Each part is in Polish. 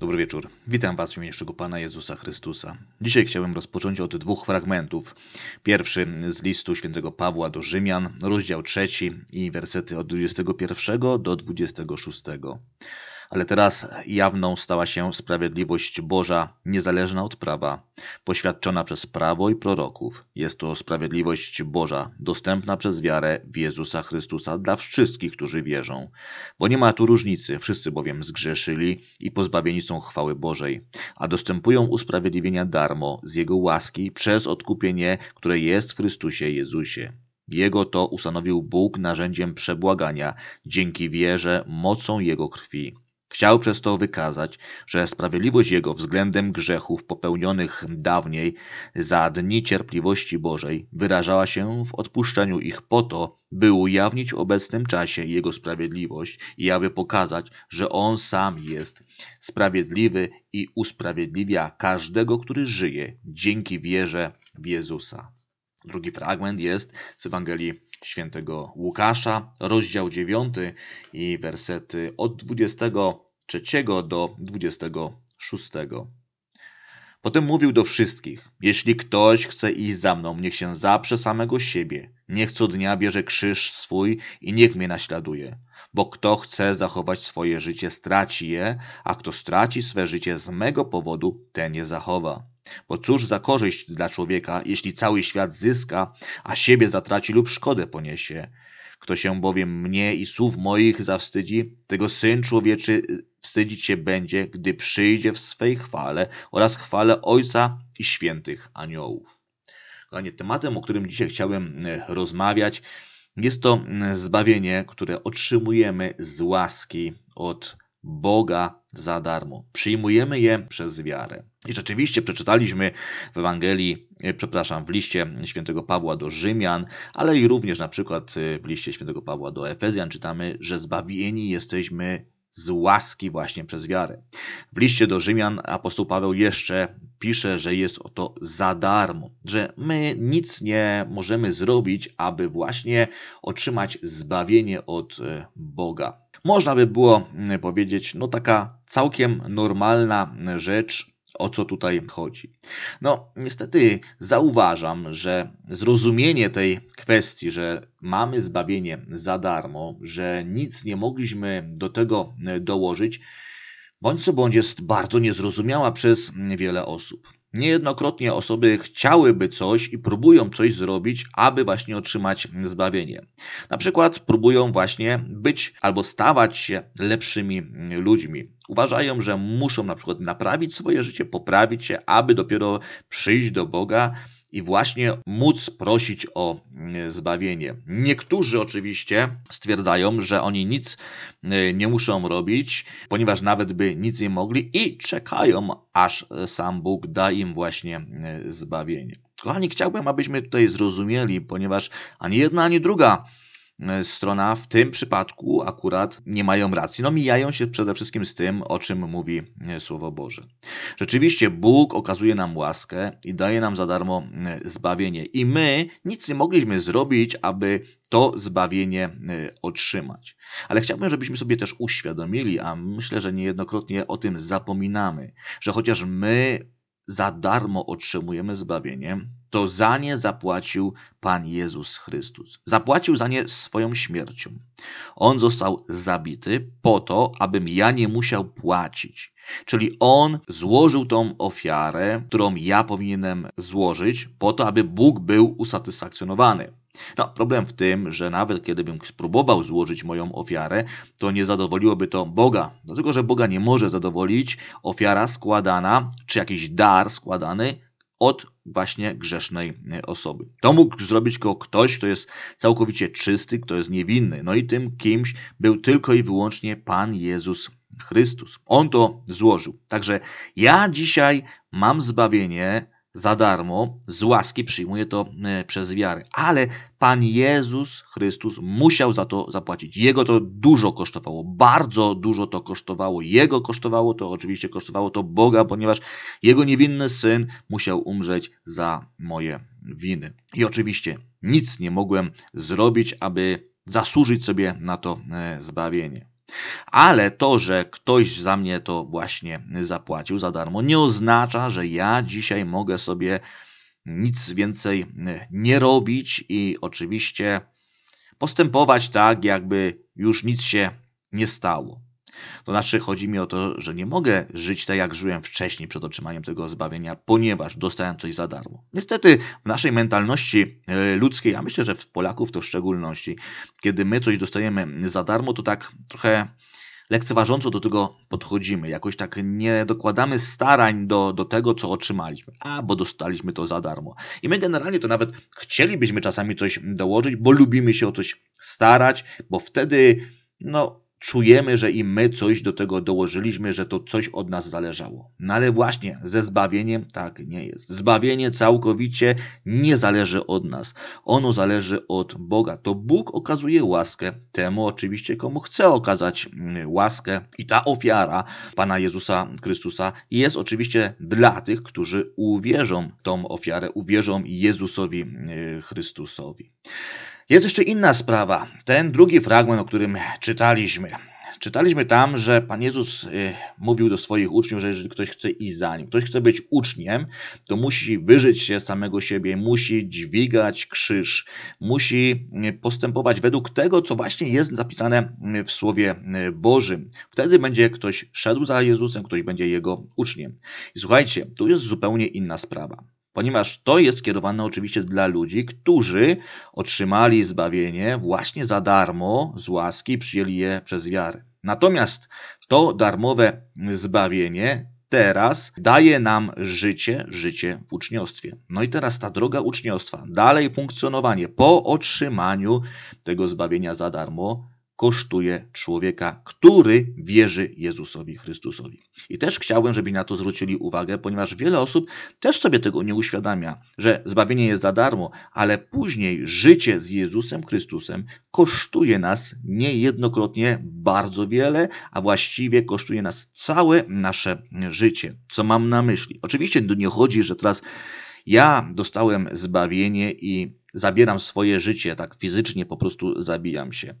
Dobry wieczór. Witam Was w imieniu naszego Pana Jezusa Chrystusa. Dzisiaj chciałbym rozpocząć od dwóch fragmentów. Pierwszy z listu świętego Pawła do Rzymian, rozdział trzeci i wersety od 21 do 26 ale teraz jawną stała się sprawiedliwość Boża, niezależna od prawa, poświadczona przez prawo i proroków. Jest to sprawiedliwość Boża, dostępna przez wiarę w Jezusa Chrystusa dla wszystkich, którzy wierzą. Bo nie ma tu różnicy, wszyscy bowiem zgrzeszyli i pozbawieni są chwały Bożej, a dostępują usprawiedliwienia darmo z Jego łaski przez odkupienie, które jest w Chrystusie Jezusie. Jego to ustanowił Bóg narzędziem przebłagania dzięki wierze mocą Jego krwi. Chciał przez to wykazać, że sprawiedliwość jego względem grzechów popełnionych dawniej za dni cierpliwości Bożej wyrażała się w odpuszczeniu ich po to, by ujawnić w obecnym czasie jego sprawiedliwość i aby pokazać, że on sam jest sprawiedliwy i usprawiedliwia każdego, który żyje dzięki wierze w Jezusa. Drugi fragment jest z Ewangelii Świętego Łukasza, rozdział 9 i wersety od 23 do 26. Potem mówił do wszystkich: Jeśli ktoś chce iść za mną, niech się zaprze samego siebie, niech co dnia bierze krzyż swój i niech mnie naśladuje. Bo kto chce zachować swoje życie, straci je, a kto straci swe życie z mego powodu, ten je zachowa. Bo cóż za korzyść dla człowieka, jeśli cały świat zyska, a siebie zatraci lub szkodę poniesie? Kto się bowiem mnie i słów moich zawstydzi, tego Syn Człowieczy wstydzić się będzie, gdy przyjdzie w swej chwale oraz chwale Ojca i świętych aniołów. Kochanie, tematem, o którym dzisiaj chciałem e, rozmawiać, jest to e, zbawienie, które otrzymujemy z łaski od Boga za darmo. Przyjmujemy je przez wiarę. I rzeczywiście przeczytaliśmy w Ewangelii, e, przepraszam, w liście świętego Pawła do Rzymian, ale i również na przykład e, w liście świętego Pawła do Efezjan czytamy, że zbawieni jesteśmy z łaski właśnie przez wiarę. W liście do Rzymian apostoł Paweł jeszcze pisze, że jest to za darmo, że my nic nie możemy zrobić, aby właśnie otrzymać zbawienie od e, Boga można by było mm, powiedzieć, no taka całkiem normalna mm, rzecz, o co tutaj chodzi. No, niestety zauważam, że zrozumienie tej kwestii, że mamy zbawienie za darmo, że nic nie mogliśmy do tego mm, dołożyć, bądź co bądź jest bardzo niezrozumiała przez wiele osób. Niejednokrotnie osoby chciałyby coś i próbują coś zrobić, aby właśnie otrzymać zbawienie. Na przykład próbują właśnie być albo stawać się lepszymi ludźmi. Uważają, że muszą na przykład naprawić swoje życie, poprawić się, aby dopiero przyjść do Boga i właśnie móc prosić o e, zbawienie. Niektórzy oczywiście stwierdzają, że oni nic e, nie muszą robić, ponieważ nawet by nic nie mogli i czekają, aż e, sam Bóg da im właśnie zbawienie. Kochani, chciałbym, abyśmy tutaj zrozumieli, ponieważ ani jedna, ani druga E, strona w tym przypadku akurat nie mają racji. No mijają się przede wszystkim z tym, o czym mówi e, Słowo Boże. Rzeczywiście Bóg okazuje nam łaskę i daje nam za darmo e, zbawienie. I my nic nie mogliśmy zrobić, aby to zbawienie otrzymać. Ale chciałbym, żebyśmy sobie też uświadomili, a myślę, że niejednokrotnie o tym zapominamy, że chociaż my za darmo otrzymujemy zbawienie, to za nie zapłacił Pan Jezus Chrystus. Zapłacił za nie swoją śmiercią. On został zabity po to, abym ja nie musiał płacić. Czyli on złożył tą ofiarę, którą ja powinienem złożyć, po to, aby Bóg był usatysfakcjonowany. No, problem w tym, że nawet kiedybym spróbował złożyć moją ofiarę, to nie zadowoliłoby to Boga, dlatego że Boga nie może zadowolić ofiara składana, czy jakiś dar składany od właśnie grzesznej e, osoby. To mógł zrobić go ktoś, kto jest całkowicie czysty, kto jest niewinny. No i tym kimś był tylko i wyłącznie Pan Jezus Chrystus. On to złożył. Także ja dzisiaj mam zbawienie za darmo, z łaski przyjmuje to e, przez wiarę. Ale Pan Jezus Chrystus musiał za to zapłacić. Jego to dużo kosztowało, bardzo dużo to kosztowało. Jego kosztowało to, oczywiście kosztowało to Boga, ponieważ jego niewinny syn musiał umrzeć za moje winy. I oczywiście nic nie mogłem zrobić, aby zasłużyć sobie na to e, zbawienie. Ale to, że ktoś za mnie to właśnie zapłacił za darmo, nie oznacza, że ja dzisiaj mogę sobie nic więcej e, nie robić i oczywiście postępować tak, jakby już nic się nie stało. To znaczy, chodzi mi o to, że nie mogę żyć tak, jak żyłem wcześniej przed otrzymaniem tego zbawienia, ponieważ dostałem coś za darmo. Niestety, w naszej mentalności e, ludzkiej, a myślę, że w Polaków to w szczególności, kiedy my coś dostajemy za darmo, to tak trochę lekceważąco do tego podchodzimy, jakoś tak nie dokładamy starań do, do tego, co otrzymaliśmy, a bo dostaliśmy to za darmo. I my generalnie to nawet chcielibyśmy czasami coś dołożyć, bo lubimy się o coś starać, bo wtedy no, czujemy, że i my coś do tego dołożyliśmy, że to coś od nas zależało. No ale właśnie ze zbawieniem tak nie jest. Zbawienie całkowicie nie zależy od nas. Ono zależy od Boga. To Bóg okazuje łaskę temu oczywiście, komu chce okazać mm, łaskę i ta ofiara Pana Jezusa Chrystusa jest oczywiście dla tych, którzy uwierzą tą ofiarę, uwierzą Jezusowi mm, Chrystusowi. Jest jeszcze inna sprawa. Ten drugi fragment, o którym czytaliśmy. Czytaliśmy tam, że Pan Jezus y, mówił do swoich uczniów, że jeżeli ktoś chce iść za nim, ktoś chce być uczniem, to musi wyżyć się samego siebie, musi dźwigać krzyż, musi y, postępować według tego, co właśnie jest zapisane y, w Słowie Bożym. Wtedy będzie ktoś szedł za Jezusem, ktoś będzie jego uczniem. I słuchajcie, tu jest zupełnie inna sprawa ponieważ to jest kierowane oczywiście dla ludzi, którzy otrzymali zbawienie właśnie za darmo z łaski, przyjęli je przez wiarę. Natomiast to darmowe zbawienie teraz daje nam życie, życie w uczniostwie. No i teraz ta droga uczniostwa, dalej funkcjonowanie po otrzymaniu tego zbawienia za darmo kosztuje człowieka, który wierzy Jezusowi Chrystusowi. I też chciałbym, żeby na to zwrócili uwagę, ponieważ wiele osób też sobie tego nie uświadamia, że zbawienie jest za darmo, ale później życie z Jezusem Chrystusem kosztuje nas niejednokrotnie bardzo wiele, a właściwie kosztuje nas całe nasze życie. Co mam na myśli? Oczywiście nie chodzi, że teraz ja dostałem zbawienie i zabieram swoje życie, tak fizycznie po prostu zabijam się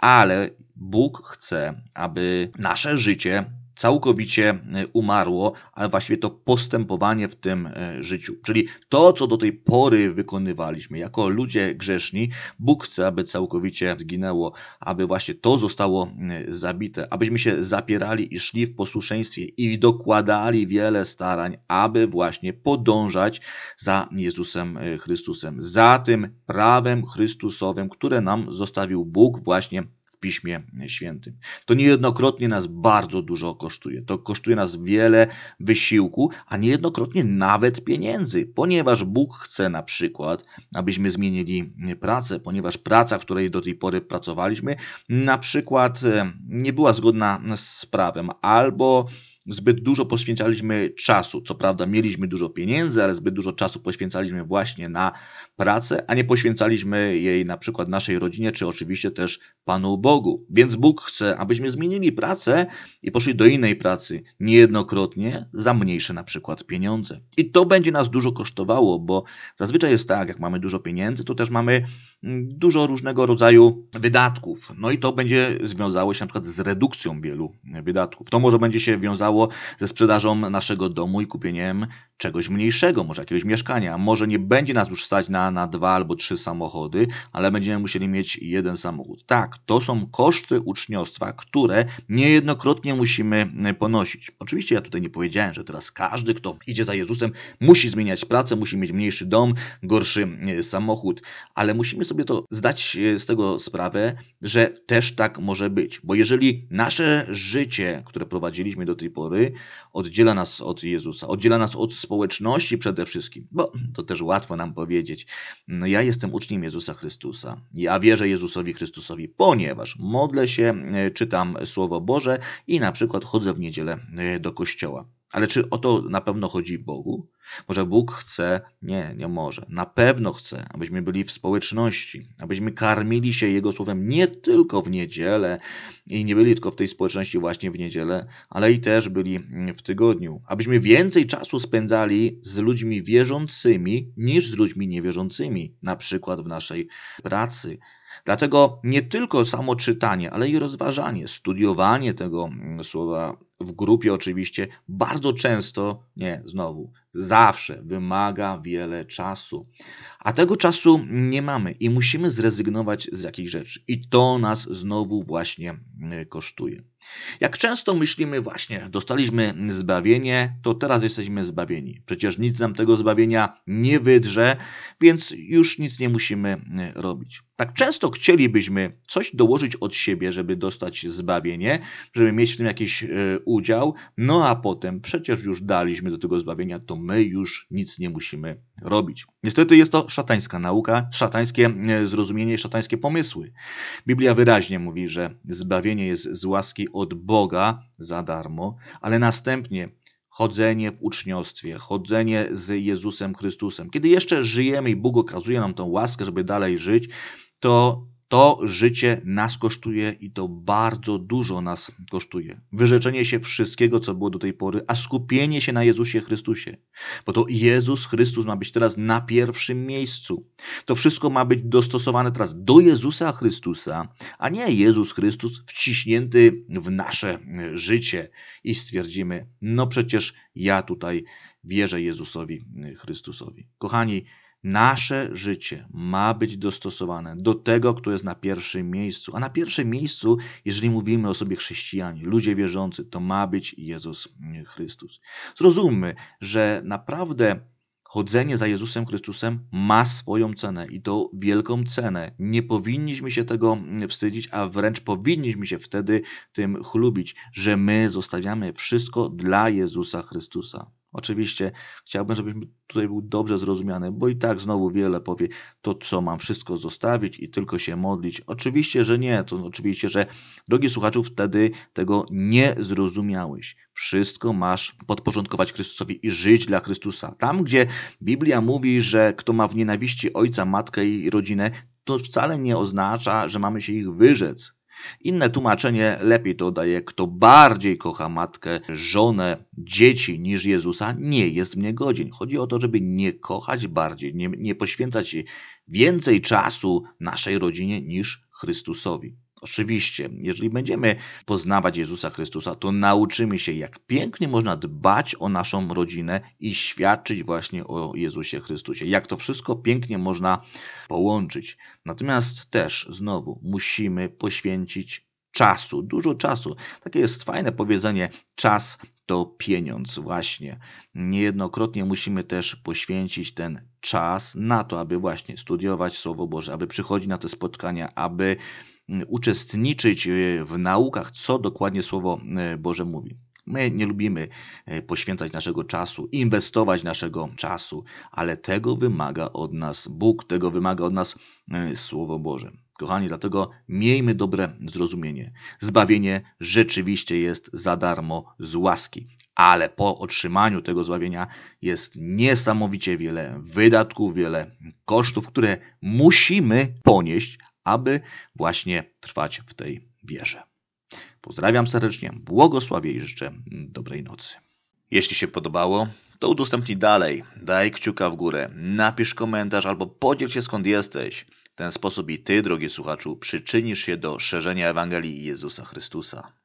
ale Bóg chce, aby nasze życie całkowicie e, umarło, ale właściwie to postępowanie w tym e, życiu. Czyli to, co do tej pory wykonywaliśmy jako ludzie grzeszni, Bóg chce, aby całkowicie zginęło, aby właśnie to zostało e, zabite, abyśmy się zapierali i szli w posłuszeństwie i dokładali wiele starań, aby właśnie podążać za Jezusem Chrystusem, za tym prawem Chrystusowym, które nam zostawił Bóg właśnie Piśmie Świętym. To niejednokrotnie nas bardzo dużo kosztuje. To kosztuje nas wiele wysiłku, a niejednokrotnie nawet pieniędzy, ponieważ Bóg chce na przykład, abyśmy zmienili pracę, ponieważ praca, w której do tej pory pracowaliśmy, na przykład nie była zgodna z prawem albo zbyt dużo poświęcaliśmy czasu. Co prawda mieliśmy dużo pieniędzy, ale zbyt dużo czasu poświęcaliśmy właśnie na pracę, a nie poświęcaliśmy jej na przykład naszej rodzinie, czy oczywiście też Panu Bogu. Więc Bóg chce, abyśmy zmienili pracę i poszli do innej pracy niejednokrotnie za mniejsze na przykład pieniądze. I to będzie nas dużo kosztowało, bo zazwyczaj jest tak, jak mamy dużo pieniędzy, to też mamy mm, dużo różnego rodzaju wydatków. No i to będzie związało się na przykład z redukcją wielu wydatków. To może będzie się wiązało ze sprzedażą naszego domu i kupieniem czegoś mniejszego, może jakiegoś mieszkania. Może nie będzie nas już stać na, na dwa albo trzy samochody, ale będziemy musieli mieć jeden samochód. Tak, to są koszty uczniostwa, które niejednokrotnie musimy e, ponosić. Oczywiście ja tutaj nie powiedziałem, że teraz każdy, kto idzie za Jezusem, musi zmieniać pracę, musi mieć mniejszy dom, gorszy e, samochód, ale musimy sobie to zdać e, z tego sprawę, że też tak może być. Bo jeżeli nasze życie, które prowadziliśmy do tej pory, pory oddziela nas od Jezusa, oddziela nas od społeczności przede wszystkim, bo to też łatwo nam powiedzieć. No ja jestem uczniem Jezusa Chrystusa. Ja wierzę Jezusowi Chrystusowi, ponieważ modlę się, e, czytam Słowo Boże i na przykład chodzę w niedzielę e, do kościoła. Ale czy o to na pewno chodzi Bogu? Może Bóg chce? Nie, nie może. Na pewno chce, abyśmy byli w społeczności, abyśmy karmili się Jego słowem nie tylko w niedzielę i nie byli tylko w tej społeczności właśnie w niedzielę, ale i też byli w tygodniu. Abyśmy więcej czasu spędzali z ludźmi wierzącymi niż z ludźmi niewierzącymi, na przykład w naszej pracy. Dlatego nie tylko samo czytanie, ale i rozważanie, studiowanie tego słowa w grupie oczywiście, bardzo często, nie, znowu, zawsze wymaga wiele czasu. A tego czasu nie mamy i musimy zrezygnować z jakichś rzeczy. I to nas znowu właśnie y, kosztuje. Jak często myślimy, właśnie, dostaliśmy zbawienie, to teraz jesteśmy zbawieni. Przecież nic nam tego zbawienia nie wydrze, więc już nic nie musimy y, robić. Tak często chcielibyśmy coś dołożyć od siebie, żeby dostać zbawienie, żeby mieć w tym jakiś y, udział, no a potem przecież już daliśmy do tego zbawienia, to my już nic nie musimy robić. Niestety jest to szatańska nauka, szatańskie e, zrozumienie, szatańskie pomysły. Biblia wyraźnie mówi, że zbawienie jest z łaski od Boga za darmo, ale następnie chodzenie w uczniostwie, chodzenie z Jezusem Chrystusem. Kiedy jeszcze żyjemy i Bóg okazuje nam tą łaskę, żeby dalej żyć, to to życie nas kosztuje i to bardzo dużo nas kosztuje. Wyrzeczenie się wszystkiego, co było do tej pory, a skupienie się na Jezusie Chrystusie. Bo to Jezus Chrystus ma być teraz na pierwszym miejscu. To wszystko ma być dostosowane teraz do Jezusa Chrystusa, a nie Jezus Chrystus wciśnięty w nasze życie. I stwierdzimy, no przecież ja tutaj wierzę Jezusowi Chrystusowi. Kochani, Nasze życie ma być dostosowane do tego, kto jest na pierwszym miejscu. A na pierwszym miejscu, jeżeli mówimy o sobie chrześcijanie, ludzie wierzący, to ma być Jezus mm, Chrystus. Zrozummy, że naprawdę chodzenie za Jezusem Chrystusem ma swoją cenę i to wielką cenę. Nie powinniśmy się tego mm, wstydzić, a wręcz powinniśmy się wtedy tym chlubić, że my zostawiamy wszystko dla Jezusa Chrystusa. Oczywiście chciałbym, żebyś tutaj był dobrze zrozumiany, bo i tak znowu wiele powie to, co mam wszystko zostawić i tylko się modlić. Oczywiście, że nie, to oczywiście, że drogi słuchaczu, wtedy tego nie zrozumiałeś. Wszystko masz podporządkować Chrystusowi i żyć dla Chrystusa. Tam, gdzie Biblia mówi, że kto ma w nienawiści ojca, matkę i rodzinę, to wcale nie oznacza, że mamy się ich wyrzec. Inne tłumaczenie lepiej to daje, kto bardziej kocha matkę, żonę, dzieci niż Jezusa, nie jest mnie godzien. Chodzi o to, żeby nie kochać bardziej, nie, nie poświęcać więcej czasu naszej rodzinie niż Chrystusowi. Oczywiście, jeżeli będziemy poznawać Jezusa Chrystusa, to nauczymy się, jak pięknie można dbać o naszą rodzinę i świadczyć właśnie o Jezusie Chrystusie. Jak to wszystko pięknie można połączyć. Natomiast też znowu musimy poświęcić czasu, dużo czasu. Takie jest fajne powiedzenie: czas to pieniądz, właśnie. Niejednokrotnie musimy też poświęcić ten czas na to, aby właśnie studiować Słowo Boże, aby przychodzić na te spotkania, aby Mm, uczestniczyć e, w naukach, co dokładnie Słowo e, Boże mówi. My nie lubimy e, poświęcać naszego czasu, inwestować naszego czasu, ale tego wymaga od nas Bóg, tego wymaga od nas Słowo Boże. Kochani, dlatego miejmy dobre zrozumienie. Zbawienie rzeczywiście jest za darmo z łaski, ale po otrzymaniu tego zbawienia jest niesamowicie wiele wydatków, wiele kosztów, które musimy ponieść, aby właśnie trwać w tej wierze. Pozdrawiam serdecznie, błogosławię i życzę dobrej nocy. Jeśli się podobało, to udostępnij dalej, daj kciuka w górę, napisz komentarz albo podziel się skąd jesteś. W ten sposób i Ty, drogi słuchaczu, przyczynisz się do szerzenia Ewangelii Jezusa Chrystusa.